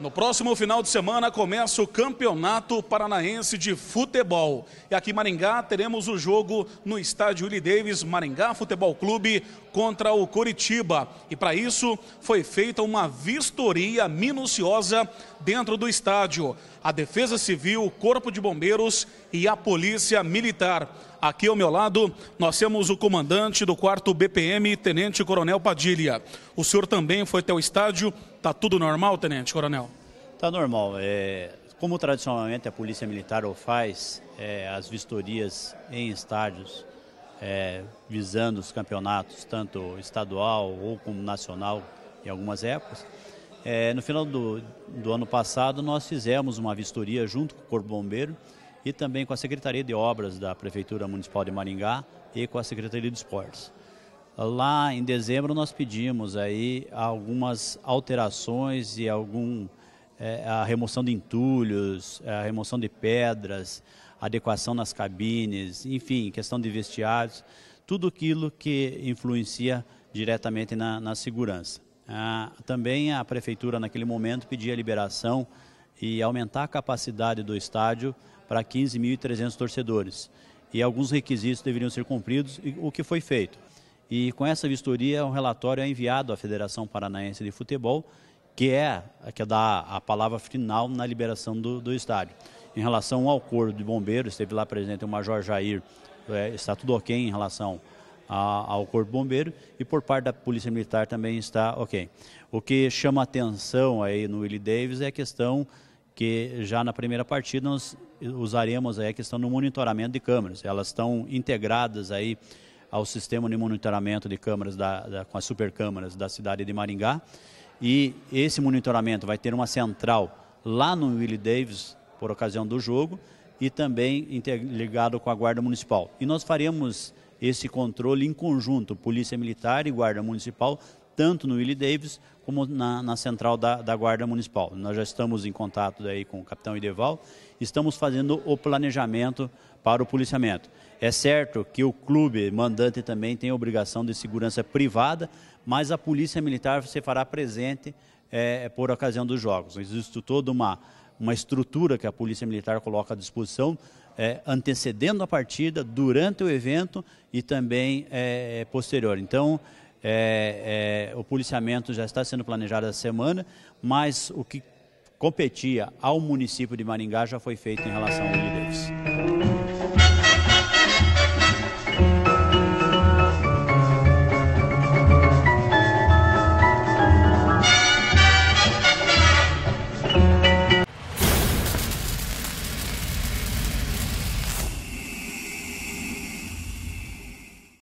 No próximo final de semana começa o Campeonato Paranaense de Futebol. E aqui em Maringá teremos o jogo no estádio Willie Davis Maringá Futebol Clube contra o Coritiba. E para isso foi feita uma vistoria minuciosa dentro do estádio. A Defesa Civil, o Corpo de Bombeiros e a Polícia Militar. Aqui ao meu lado, nós temos o comandante do quarto BPM, Tenente Coronel Padilha. O senhor também foi até o estádio Tá tudo normal, tenente, coronel? Tá normal. É, como tradicionalmente a Polícia Militar faz, é, as vistorias em estádios, é, visando os campeonatos, tanto estadual ou como nacional, em algumas épocas. É, no final do, do, ano passado, nós fizemos uma vistoria junto com o Corpo Bombeiro e também com a Secretaria de Obras da Prefeitura Municipal de Maringá e com a Secretaria de Esportes. Lá em dezembro nós pedimos aí algumas alterações e algum é, a remoção de entulhos, é, a remoção de pedras, adequação nas cabines, enfim, questão de vestiários, tudo aquilo que influencia diretamente na, na segurança. Ah, também a prefeitura naquele momento pedia liberação e aumentar a capacidade do estádio para 15.300 torcedores. E alguns requisitos deveriam ser cumpridos, o que foi feito. E com essa vistoria, um relatório é enviado à Federação Paranaense de Futebol, que é a que dá a palavra final na liberação do, do estádio. Em relação ao Corpo de Bombeiros, esteve lá presente o Major Jair, é, está tudo ok em relação a, ao Corpo de Bombeiro, e por parte da Polícia Militar também está ok. O que chama atenção aí no Willie Davis é a questão que já na primeira partida nós usaremos aí a questão do monitoramento de câmeras. Elas estão integradas aí ao sistema de monitoramento de câmaras da, da, com as supercâmaras da cidade de Maringá. E esse monitoramento vai ter uma central lá no Willie Davis, por ocasião do jogo, e também interligado com a Guarda Municipal. E nós faremos esse controle em conjunto, Polícia Militar e Guarda Municipal, tanto no Willie Davis como na, na central da, da, Guarda Municipal. Nós já estamos em contato daí com o capitão Ideval, estamos fazendo o planejamento para o policiamento. É certo que o clube mandante também tem obrigação de segurança privada, mas a polícia militar se fará presente é, por ocasião dos jogos. Existe toda uma, uma estrutura que a polícia militar coloca à disposição, é, antecedendo a partida, durante o evento e também é, é posterior. Então, é, é, o policiamento já está sendo planejado essa semana, mas o que competia ao município de Maringá já foi feito em relação ao Willie